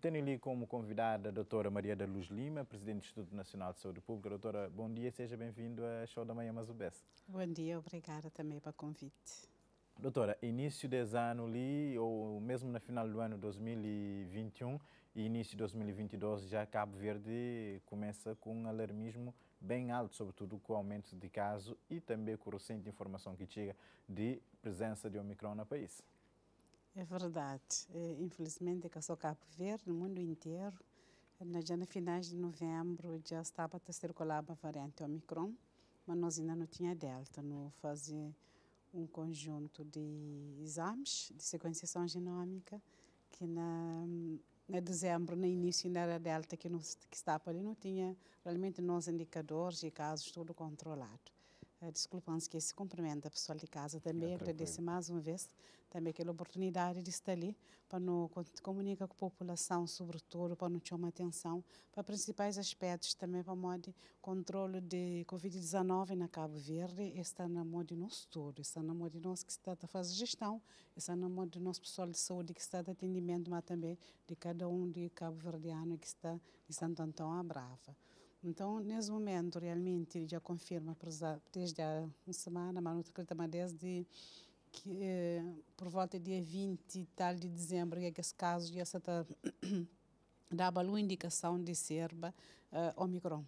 Tenho ali como convidada a doutora Maria da Luz Lima, presidente do Instituto Nacional de Saúde Pública. Doutora, bom dia e seja bem-vindo ao Show da Manhã Mazubessa. Bom dia, obrigada também pelo convite. Doutora, início desse ano ali, ou mesmo na final do ano 2021 e início de 2022, já Cabo Verde começa com um alarmismo bem alto, sobretudo com o aumento de casos e também com a recente informação que chega de presença de Omicron no país. É verdade. É, infelizmente, é que só Cabo Verde, no mundo inteiro, já no final de novembro, já estava a circular a variante Omicron, mas nós ainda não tinha Delta. Não fazia um conjunto de exames de sequenciação genômica, que na, na dezembro, no início, ainda era Delta, que, não, que estava ali, não tinha realmente nos indicadores e casos tudo controlado. Eh, desculpando que se cumprimento a pessoa de casa também. É, Agradeço mais uma vez também pela oportunidade de estar ali para nos comunicar com a população, sobretudo para nos chamar atenção para principais aspectos também para o modo de controle de Covid-19 na Cabo Verde. Está na mão de nós todos, está na mão de nós que está a fazer gestão, está na mão de nosso pessoal de saúde que está de atendimento, mas também de cada um de Cabo Verdeano que está de Santo Antão à Brava. Então, nesse momento, realmente, já confirma, desde há uma semana, mas outra também desde que, eh, por volta do dia 20 tal de dezembro, é que esse caso já está dava a indicação de ser uh, eh, Omicron.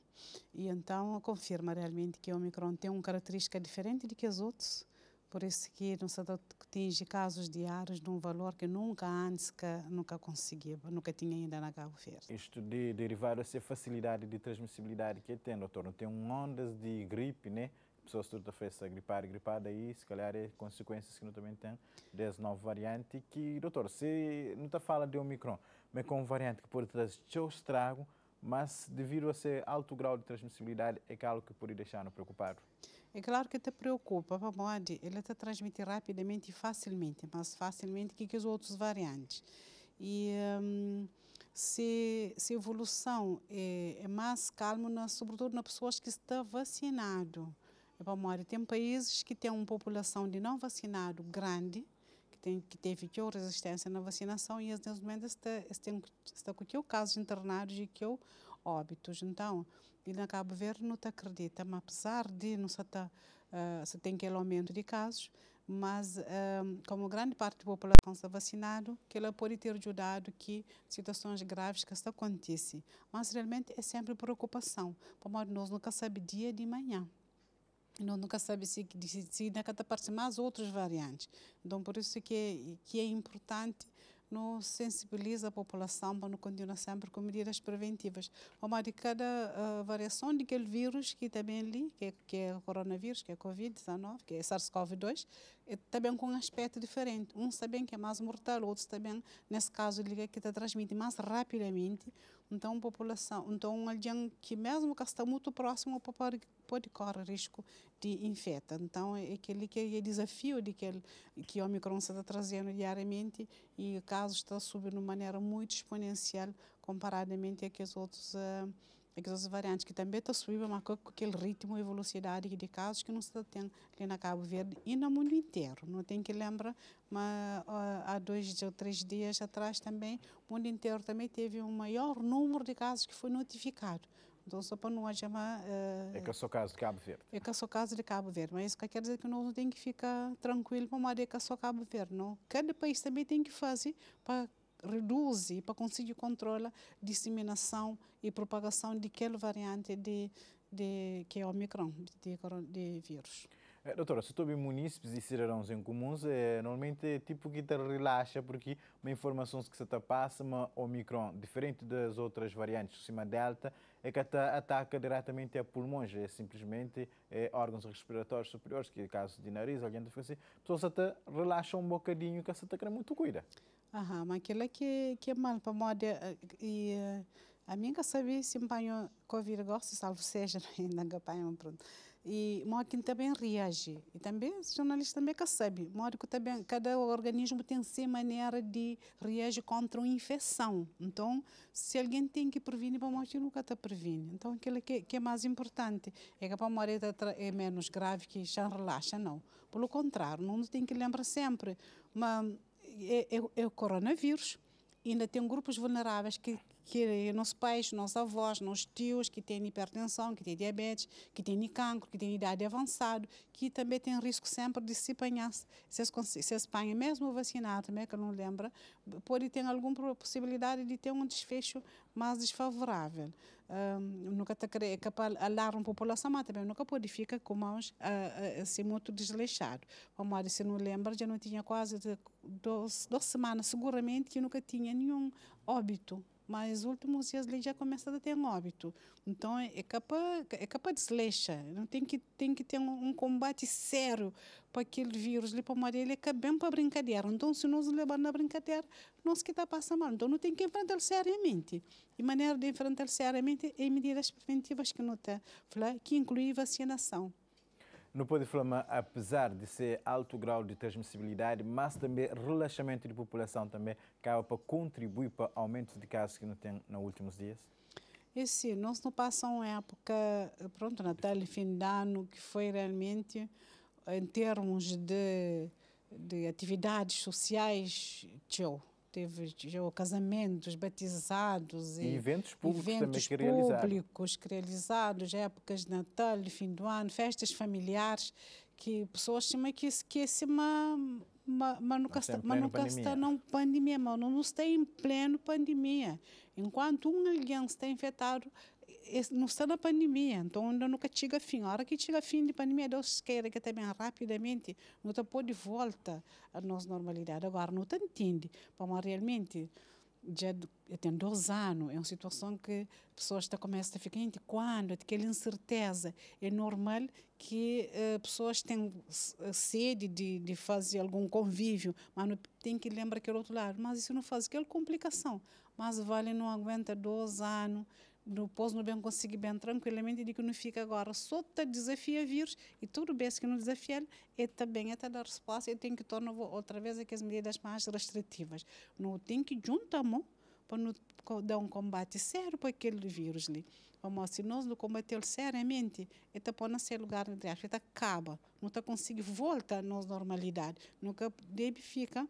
E então confirma realmente que o Omicron tem uma característica diferente de que os outros por isso que não se atinge casos diários de um valor que nunca antes que, nunca conseguia, nunca tinha ainda na Cabo Verde. Isto de derivado essa facilidade de transmissibilidade que tem, doutor, não tem um ondas de gripe, né? Pessoas tudo fez a gripar, gripada aí, se calhar é consequências que não também tem dessa nova variante que, doutor, se não está fala de Omicron, mas com variante que pode trazer seu estrago, mas devido a ser alto grau de transmissibilidade é, é algo que pode deixar-nos preocupado. É claro que te preocupa, pode, ele te transmite rapidamente e facilmente, mais facilmente que, que as outras variantes. E hum, se, se a evolução é, é mais calma, na, sobretudo nas pessoas que estão vacinadas. É, tem países que têm uma população de não vacinado grande, que, tem, que teve que resistência na vacinação e as vezes momento está, está, com que casos internados e que óbitos. Então, e na Cabo Verde não te acredita, mas apesar de não se, tá, uh, se tem aquele aumento de casos, mas ah, como grande parte da população está vacinada, que ela pode ter ajudado que situações graves que está acontecem. Mas realmente é sempre preocupação, porque nós nunca sabemos dia de manhã. não nunca sabemos se, se, se cada parte mais outras variantes. Então, por isso que, que é importante não sensibiliza a população para não continuar sempre com medidas preventivas. Uma ah, de cada uh, variação daquele vírus que também é ali, que é, que é coronavírus, que é Covid-19, que é SARS-CoV-2, é também com um aspecto diferente. Um está bem que é mais mortal, outro está bem, nesse caso, liga que te transmite mais rapidamente. Então, uma população, então, alguém que mesmo que está muito próximo pode, pode correr risco de infeta. Então, é aquele que é desafio de que, ele, que o Omicron está trazendo diariamente e o caso está subindo de maneira muito exponencial comparadamente a que os outros uh, aquelas variantes que também estão subindo, mas com aquele ritmo e velocidade de casos que não está tendo ali na Cabo Verde e no mundo inteiro. Não tem que lembrar, mas há dois ou três dias atrás também, o mundo inteiro também teve um maior número de casos que foi notificado. Então, só para não chamar. Uh, eh, é que é só caso de Cabo Verde. É que é só caso de Cabo Verde. Mas isso quer dizer que nós não temos que ficar tranquilo para uma é que é só Cabo Verde, não? Cada país também tem que fazer para reduz para conseguir controlar disseminação e propagação daquela variante de, de, que é o Omicron, de, de vírus. É, doutora, se sobre munícipes e cidadãos em comuns, é, normalmente é tipo que te relaxa porque uma informação que se te passa, uma Omicron, diferente das outras variantes, cima delta, é que te ataca diretamente a pulmões, é simplesmente é, órgãos respiratórios superiores, que é o caso de nariz, alguém assim, a pessoa se te relaxa um bocadinho que se te quer muito cuida. Aha, makila é que é mal para mode eh, e eh, a minha que sabe se empanho covid agora se salvo seja é? ainda que pronto e mo que também reage e também os jornalistas também que sabe mo que também cada organismo tem sua maneira de reagir contra uma infecção então se alguém tem que prevenir para mo nunca está previne então aquilo é que, que é mais importante é que para mo é menos grave que já relaxa não pelo contrário não tem que lembrar sempre mas é, é, é o coronavírus. Ainda tem grupos vulneráveis que que eh, nossos pais, nossos avós, nossos tios que têm hipertensão, que têm diabetes, que têm cancro, que têm idade avançada, que também têm risco sempre de se apanhar. Se se apanha, mesmo vacinado, também, que não lembra, pode ter alguma possibilidade de ter um desfecho mais desfavorável. Um, nunca está capaz alarmar a população, mas também nunca pode ficar com mãos uh, assim muito desleixado. Vamos se não lembra, já não tinha quase duas semanas, seguramente, que nunca tinha nenhum óbito mas últimos dias ele já começa a ter um óbito. Então é, é capaz é capaz de sleixa. Não tem que tem que ter um, um combate sério para aquele vírus ali para morrer. Ele é bem para brincadeira. Então se nós levar na brincadeira, nós que está passando mal. Então não tem que enfrentar seriamente. E maneira de enfrentar seriamente é medidas preventivas que não tem, que inclui vacinação. No Flama, apesar de ser alto grau de transmissibilidade, mas também relaxamento de população também acaba para contribuir para aumento de casos que não tem nos últimos dias? E sim, nós não passamos uma época, pronto, Natal e fim de ano, que foi realmente, em termos de, de atividades sociais, tchau teve casamentos, batizados e, e eventos públicos eventos também que públicos que realizados, épocas de Natal, fim do ano, festas familiares que pessoas chamam assim, que isso que esse uma mas nunca está, mas nunca está não pandemia, mas não está em pleno pandemia. Enquanto um alguém está infectado, não está na pandemia, então ainda nunca chega fim. A hora que chega fim de pandemia, Deus quer que também rapidamente não está pôr de volta a nossa normalidade. Agora, não está entende, mas realmente já tem dois anos, é uma situação que as pessoas está começa a ficar entre quando, aquela incerteza. É normal que uh, pessoas tenham eh, sede de, de fazer algum convívio, mas não tem que lembrar que outro lado. Mas isso não faz aquela complicação. Mas vale não aguenta dois anos, no pôs no bem conseguir bem tranquilamente e digo não fica agora só te desafia vírus e tudo bem que não desafia é também até dar resposta e tem que tornar outra vez aquelas medidas mais restritivas não tem que juntar mão para não dar um combate sério para aquele vírus ali. Vamos, se nós não combatemos seriamente, é está para ser lugar de está acaba, não está conseguindo voltar à nossa normalidade, nunca deve ficar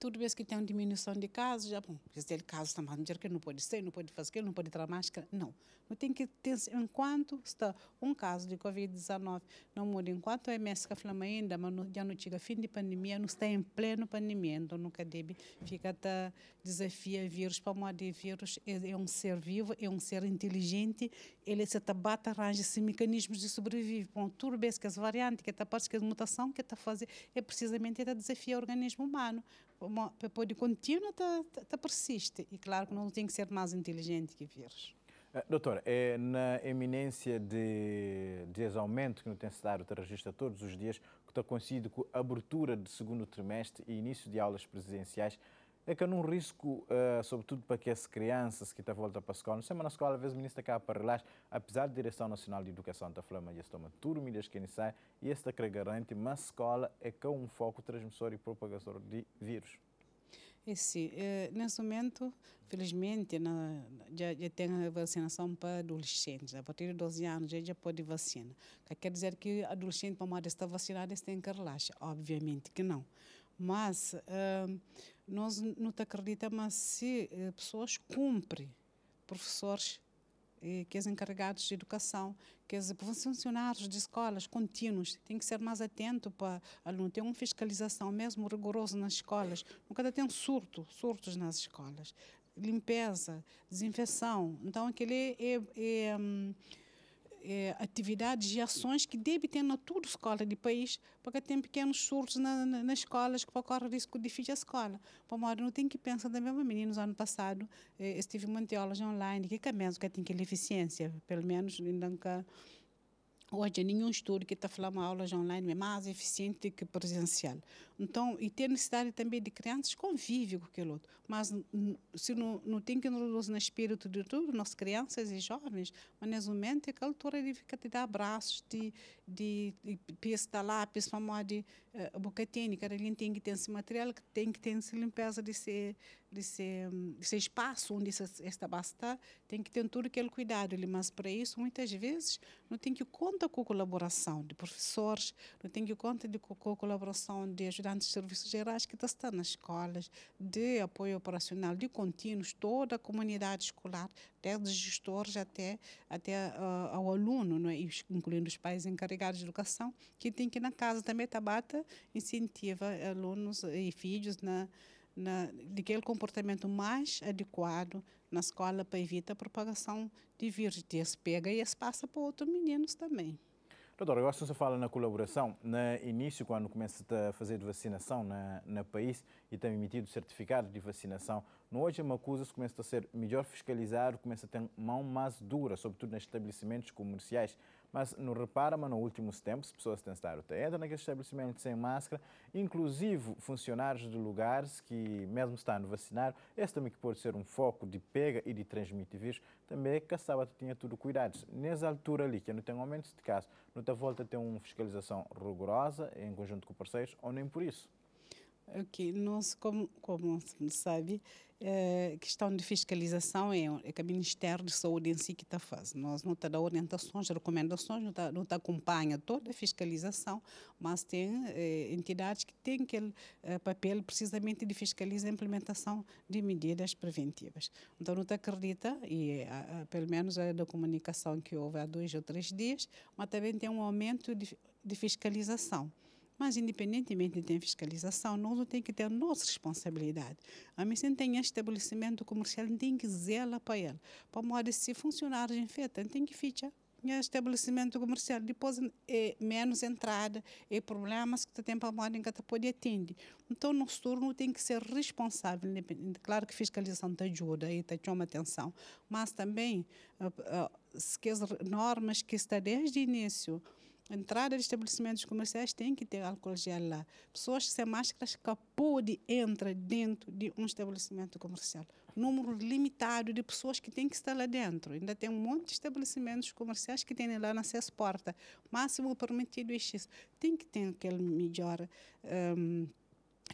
tudo vez que tem uma diminuição de casos, já, bom, se tem casos também, dizer que não pode ser, não pode fazer, que não pode tirar máscara. Não. Não tem que ter, enquanto está um caso de Covid-19, não muda. Enquanto a MS que flama ainda, mas já não chega fim de pandemia, não está em pleno pandemia, então nunca deve ficar até desafia vírus para mudar de vírus é, é, um ser vivo, é um ser inteligente, ele se tabata, arranja-se mecanismos de sobrevivência. Bom, tudo vez que as variantes, que é a parte que a mutação que está a fazer, é precisamente a desafia o organismo humano uma pode contínua tá, tá, persiste. E claro que não tem que ser mais inteligente que vírus. Ah, Doutora, é na eminência de, que não tem se dado, te registra todos os dias, que está coincidido com a abertura de segundo trimestre e início de aulas presidenciais, é que há um risco, uh, sobretudo para que as crianças que estão volta para a escola, não sei, mas na escola, às vezes, o ministro cá para relaxar. apesar da Direção Nacional de Educação da Flama, já toma tudo medidas que não sai, e esta que garante, mas a escola é que é um foco transmissor e propagador de vírus. E é sim, eh, nesse momento, felizmente, já, já tem a vacinação para adolescentes. A partir de 12 anos já, pode vacinar. Quer dizer que adolescente, para estar vacinado, tem em relaxa? Obviamente que não. Mas. Eh, nós não te acreditamos se eh, pessoas cumprem, professores eh, que os encarregados de educação, que os funcionários de escolas contínuos têm que ser mais atento para aluno. Tem uma fiscalização mesmo rigorosa nas escolas. Nunca tem surto, surtos nas escolas. Limpeza, desinfecção. Então, aquele é, é, é hum, eh, atividades e ações que deve ter na toda escola do país, porque tem pequenos surtos na, na, nas escolas que ocorre risco de fechar a escola. Pomora não tem que pensar da mesma meninos ano passado, eh, estive muito aulas online, que é caminhos que tem que ter eficiência, pelo menos ainda nunca Hoje, nenhum estudo que está falando aulas online é mais eficiente que presencial. Então, e tem necessidade também de crianças convivem com aquele outro. Mas se não, não tem que nos no espírito de tudo, nós crianças e jovens, mas nesse momento, aquela altura ele fica te dar abraços, de, de, de pista lá, famosa de uh, boca técnica, ele tem que ter esse material, tem que ter essa limpeza desse, hum, de ser espaço onde esta basta, tem que ter todo aquele cuidado. Mas para isso, muitas vezes, não tem que conta com a colaboração de professores, não tem que conta de, com a colaboração de ajudar grandes serviços gerais que estão nas escolas, de apoio operacional, de contínuos, toda a comunidade escolar, desde gestores até, até uh, ao aluno, não é? incluindo os pais encarregados de educação, que tem que na casa também Tabata incentiva alunos e filhos na na, daquele comportamento mais adequado na escola para evitar a propagação de vírus. Esse pega e esse passa para outros meninos também. Doutor, agora se fala na colaboração. No início, quando começa a fazer vacinação na, na país e tem emitido certificado de vacinação, no hoje é uma coisa começa a ser melhor fiscalizado, começa a ter mão mais dura, sobretudo nos estabelecimentos comerciais. Mas não repara, mas nos últimos tempos, pessoas têm estado até entram naqueles estabelecimentos sem máscara, inclusive funcionários de lugares que, mesmo estando vacinados, esse também que pode ser um foco de pega e de transmitir vírus, também é que sábado tinha tudo cuidados. Nessa altura ali, que não tem aumento de casos, não está volta a ter uma fiscalização rigorosa em conjunto com parceiros ou nem por isso? Ok, nós, como, como assim, se sabe, a é, questão de fiscalização é, é que o Ministério da Saúde em si que está fazendo. Nós não está dando orientações, recomendações, não está não tá acompanha toda a fiscalização, mas tem é, entidades que têm aquele é, papel precisamente de fiscalizar a implementação de medidas preventivas. Então, não está acredita, e pelo menos é da comunicação que houve há dois ou três dias, mas também tem um aumento de, de fiscalização. Mas, independentemente de fiscalização, nós temos que ter a nossa responsabilidade. A missão tem estabelecimento comercial, tem que zelar para ele. Para morar, se funcionários enfeitam, tem que fichar em estabelecimento comercial. Depois, é menos entrada, é problemas que tem para morar em que pode atender. Então, nosso turno tem que ser responsável. Claro que fiscalização te ajuda e te chama atenção, mas também, ah, ah, se que as normas que está desde o início, entrada de estabelecimentos comerciais tem que ter álcool gel lá. Pessoas sem máscara escapou de entra dentro de um estabelecimento comercial. Número limitado de pessoas que tem que estar lá dentro. Ainda tem um monte de estabelecimentos comerciais que tem lá na acesso Porta. Máximo permitido é X. Tem que ter aquele melhor. Um,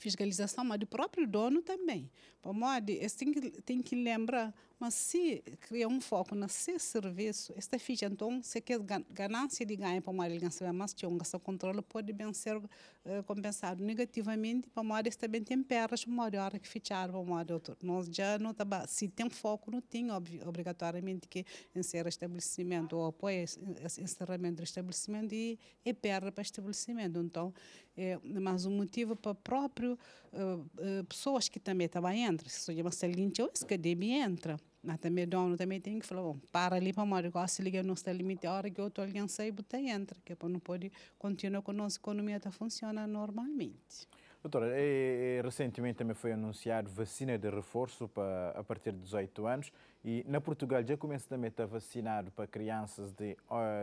fiscalização, mas do próprio dono também. para Pomode, tem que, tem que lembrar, mas se criar um foco no seu serviço, esta ficha, então, se quer ganância de ganho, ele ganha mais de um gasto controle, pode bem ser uh, eh, compensado negativamente, pomode, esta também tem perdas, pomode, hora que fichar, pomode, outro. Nós já não tá se tem foco, não tem, obrigatoriamente, que encerra estabelecimento ou apoia encerramento do estabelecimento e, e perda para estabelecimento. Então, é, mas um motivo para próprio uh, uh, pessoas que também trabalham entre, se chama seguinte, ou isso que deve entra. Mas também dono também tem que falar, bom, para ali para morrer, se liga não está limite a hora que outro alguém sai e entra, que é para não pode continuar com a nossa economia está funcionando normalmente. Doutora, recentemente também foi anunciado vacina de reforço para a partir de 18 anos e na Portugal já começa também a vacinar para crianças de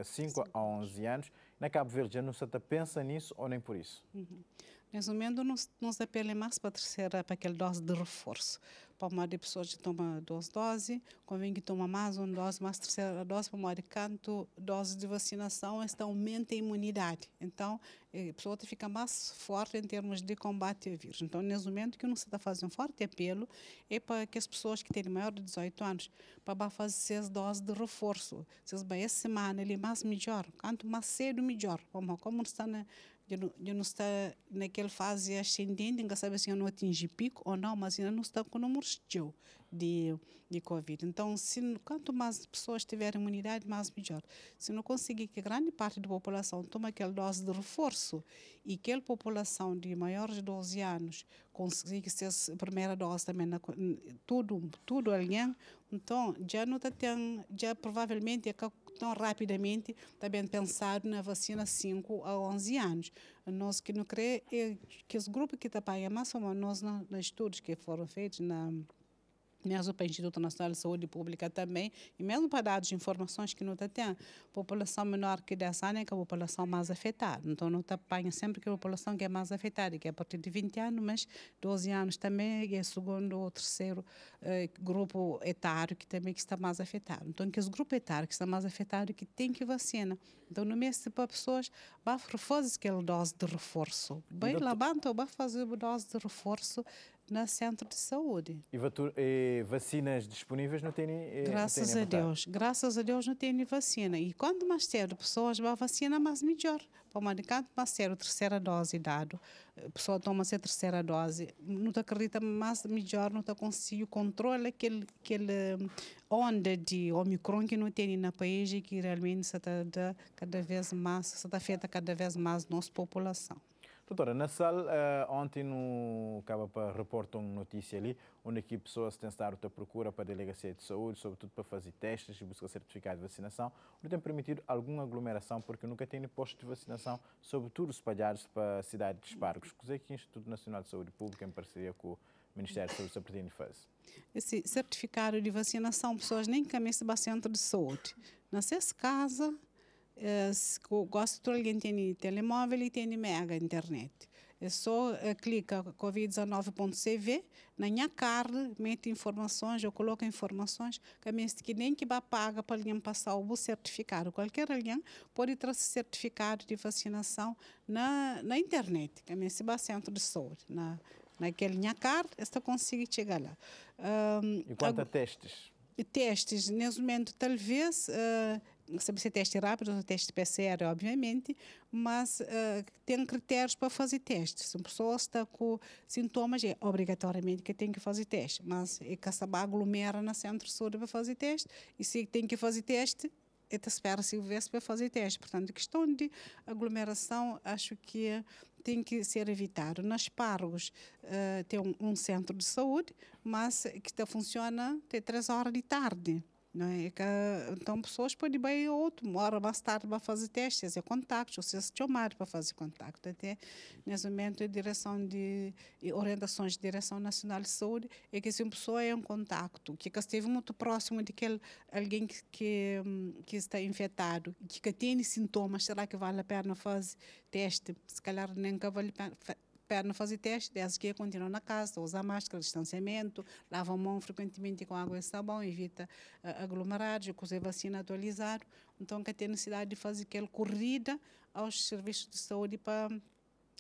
5 a 11 anos. Na Cabo Verde já não se pensa nisso ou nem por isso? Uhum. Resumindo, não se apelamos mais para a terceira, para aquela dose de reforço palmar de pessoas que toma duas doses, convém que toma mais uma dose, mais terceira dose, palmar de canto, dose de vacinação, esta aumenta a imunidade. Então, a pessoa fica mais forte em termos de combate ao vírus. Então, nesse momento que não se está fazendo um forte apelo, é para que as pessoas que têm maior de 18 anos, para fazer seis doses de reforço. Se bem, essa semana, ele é mais melhor, quanto mais cedo, melhor. Como, como está na, eu não, eu não está naquela fase ascendente, nunca sabe se assim, eu não atingi pico ou não, mas ainda não está com número de eu de, de Covid. Então, se, quanto mais pessoas tiverem imunidade, mais melhor. Se não conseguir que grande parte da população tome aquela dose de reforço e que a população de maiores de 12 anos consiga ser a primeira dose também, na, tudo, tudo alinhado, então já não está tendo, já provavelmente é tão rapidamente também pensado na vacina 5 a 11 anos. Nós que não crê é que os grupos que apanham tá é mais ou nós nos estudos que foram feitos na mesmo para o Instituto Nacional de Saúde Pública também, e mesmo para dados de informações que não tem, população menor que 10 anos é a população mais afetada. Então, não apanha sempre que a população que é mais afetada, que é a partir de 20 anos, mas 12 anos também é o segundo ou terceiro eh, grupo etário que também que está mais afetado. Então, que os grupos etários que estão mais afetados que tem que vacina. Então, no mês para pessoas, vai fazer aquela dose de reforço. Bem, lá vai fazer a dose de reforço na centro de saúde. E, e vacinas disponíveis não têm? Eh, graças não a Deus, graças a Deus não tem vacina. E quando mais cedo pessoas vão vacina, mais melhor. Para o mercado. mais cedo terceira dose dado, a pessoa toma a terceira dose, não acredita mais melhor, não consegue controlar aquele, aquele hum, onda de Omicron que não tem no país e que realmente está cada vez mais, está afeta cada vez mais a nossa população. Doutora, na sala, uh, ontem no, acaba para reportar uma notícia ali, onde aqui pessoas têm estado à procura para a Delegacia de Saúde, sobretudo para fazer testes e buscar certificado de vacinação, onde tem permitido alguma aglomeração, porque nunca tem posto de vacinação, sobretudo espalhados para a cidade de Espargos. O que o Instituto Nacional de Saúde Pública, em parceria com o Ministério da Saúde, se pretende fazer? Esse certificado de vacinação, pessoas nem caminham para o centro de saúde. Nesse Casa. Eh, gosto de telemóvel e tem mega internet. É só eh, clica covid19.cv, na minha carne, mete informações, eu coloco informações, que, que nem que vá paga para alguém passar o certificado. Qualquer alguém pode trazer certificado de vacinação na, na internet, que é se vai centro de saúde, na, naquele minha carne, esta consegue chegar lá. Um, e quanto a, a testes? Testes, nesse momento, talvez... Uh, sempre se é teste rápido ou teste PCR, obviamente, mas uh, tem critérios para fazer teste. Se uma pessoa está com sintomas, é obrigatoriamente que tem que fazer teste, mas é que se aglomera na centro-sul para fazer teste, e se tem que fazer teste, é esta espera se houvesse para fazer teste. Portanto, questão de aglomeração, acho que tem que ser evitado. Nas Pargos uh, eh, tem um, um, centro de saúde, mas que funciona até três horas de tarde. Né? então, pessoas podem ir a outro, hora mais tarde para fazer testes, fazer contactos, ou seja, se chamar para fazer contacto. Até, nesse momento, a direção de orientações de Direção Nacional de Saúde é que se uma pessoa é um contacto, que, esteve muito próximo de aquele, alguém que, que, que está infectado, que, tem sintomas, será que vale a pena fazer teste? Se calhar nem vale a pena perna, fazer teste, desde que é continuam na casa, usar máscara, distanciamento, lava a mão frequentemente com água e sabão, evita uh, aglomerados, usar vacina atualizada. Então, que é tem necessidade de fazer aquela corrida aos serviços de saúde para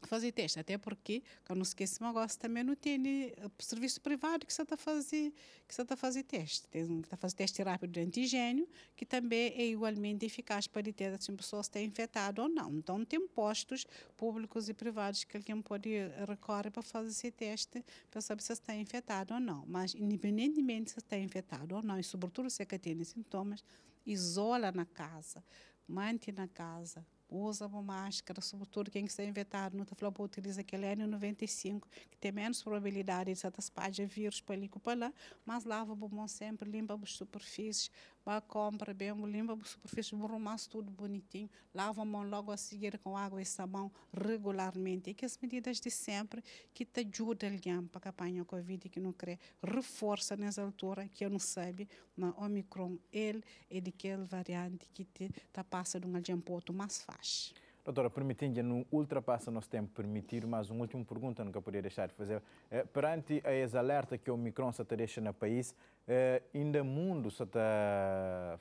fazer teste, até porque, eu não se esqueça, agora também não tem eh, serviço privado que você está a fazer, que está a fazer teste. Está a fazer teste rápido de antigênio, que também é igualmente eficaz para detectar se a pessoa está infectada ou não. Então, tem postos públicos e privados que alguém pode eh, recorrer para fazer esse teste para saber se está infectado ou não. Mas, independentemente se está infectado ou não, e sobretudo se é que tem sintomas, isola na casa, mantém na casa, usa uma máscara, sobretudo quem está em veterano, para utiliza aquele N95, que tem menos probabilidade de se atrapalhar vírus para ali para lá, mas lava bom sempre, limpa as superfícies, Vai compra bem, limpa a superfície, romance tudo bonitinho. Lava a mão logo a seguir com água e sabão regularmente. E que as medidas de sempre que te ajudam alguém para que apanhe a Covid e que não crê. Reforça nessa altura que eu não sabe, na Omicron, ele é de aquele variante que te, te passa de um adiampoto mais fácil. Doutora, permitindo não ultrapassa o nosso tempo permitir, mas uma última pergunta nunca poderia deixar de fazer. Eh, perante a ex-alerta que o Omicron se deixa no país, eh, ainda mundo se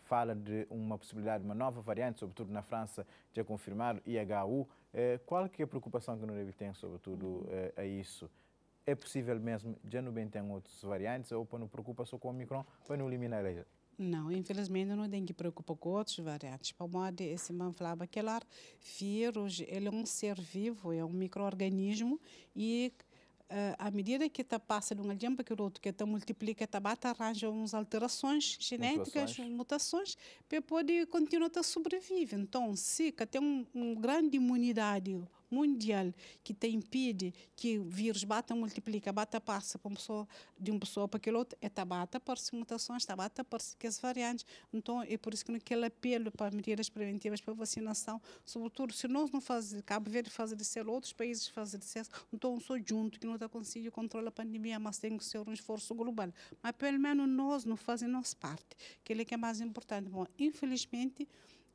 fala de uma possibilidade de uma nova variante, sobretudo na França, já confirmado, IHU. Eh, qual que é a preocupação que o deve tem, sobretudo, a isso? É possível mesmo, já não bem tem outras variantes, ou não preocupa só com o Omicron, para não eliminar ela? Não, infelizmente não tem que preocupar com outros variantes. Para modo esse man falava que lá, vírus, ele é um ser vivo, é um microorganismo e uh, à medida que está passa de um aldeão para o outro, que está multiplica, está bate, arranja umas alterações genéticas, mutações, mutações para poder continuar a sobreviver. Então, se tem um, um grande imunidade mundial que te impede que o vírus bata, multiplica, bata, passa para uma pessoa, de uma pessoa para aquele outro, é tabata, tá aparece mutações, tabata, tá aparece que as variantes. Então, é por isso que naquele apelo para medidas preventivas, para vacinação, sobretudo, se nós não fazemos, Cabo Verde faz de ser, outros países fazem de ser, então sou junto, que não está conseguindo controlar a pandemia, mas tem que ser um esforço global. Mas pelo menos nós não fazemos nossa parte, que é que é mais importante. Bom, infelizmente,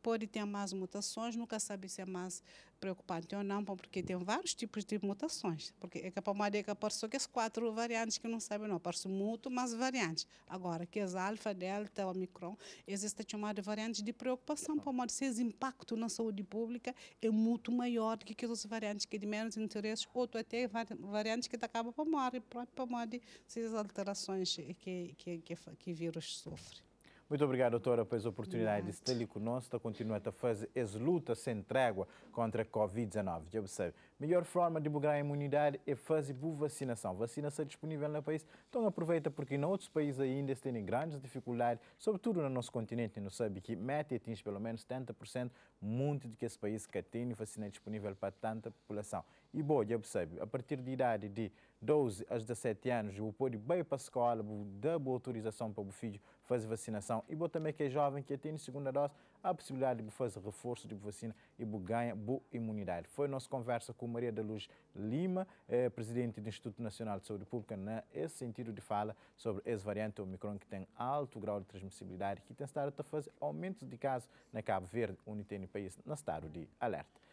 pode ter mais mutações, nunca sabe se é mais preocupante ou não, porque tem vários tipos de mutações. Porque é capaz de que apareceu que as é quatro variantes que não sabem, não, apareceu muito mais variantes. Agora, que as alfa, delta, omicron, existem chamadas variantes de preocupação, para modo que impacto na saúde pública é muito maior do que aquelas variantes que de menos interesse, ou até variantes que acabam para morrer, próprio para morrer, se as alterações que, que, que, que vírus sofre. Muito obrigado, doutora, pelas oportunidades de estar conosco. Continua a fazer essa luta sem trégua contra a Covid-19. Já a Melhor forma de bugar a imunidade é fazer boa vacinação. Vacina está disponível no país, então aproveita, porque em outros países ainda têm grandes dificuldades, sobretudo no nosso continente. Não sabe que mete e atinge pelo menos 70%, muito de que esse país que tem vacina disponível para tanta população e bom, já percebe? A partir da idade de 12 aos 17 anos, o pode bem para a escola, dá boa autorização para o filho fazer vacinação. E bom também que é jovem, que tem segunda dose, a possibilidade de fazer reforço de vacina e ganha boa imunidade. Foi a nossa conversa com Maria da Luz Lima, eh, presidente do Instituto Nacional de Saúde Pública, nesse sentido de fala sobre esse variante Omicron que tem alto grau de transmissibilidade, que tem estado a fazer aumentos de casos na Cabo Verde, onde tem país, na estado de alerta.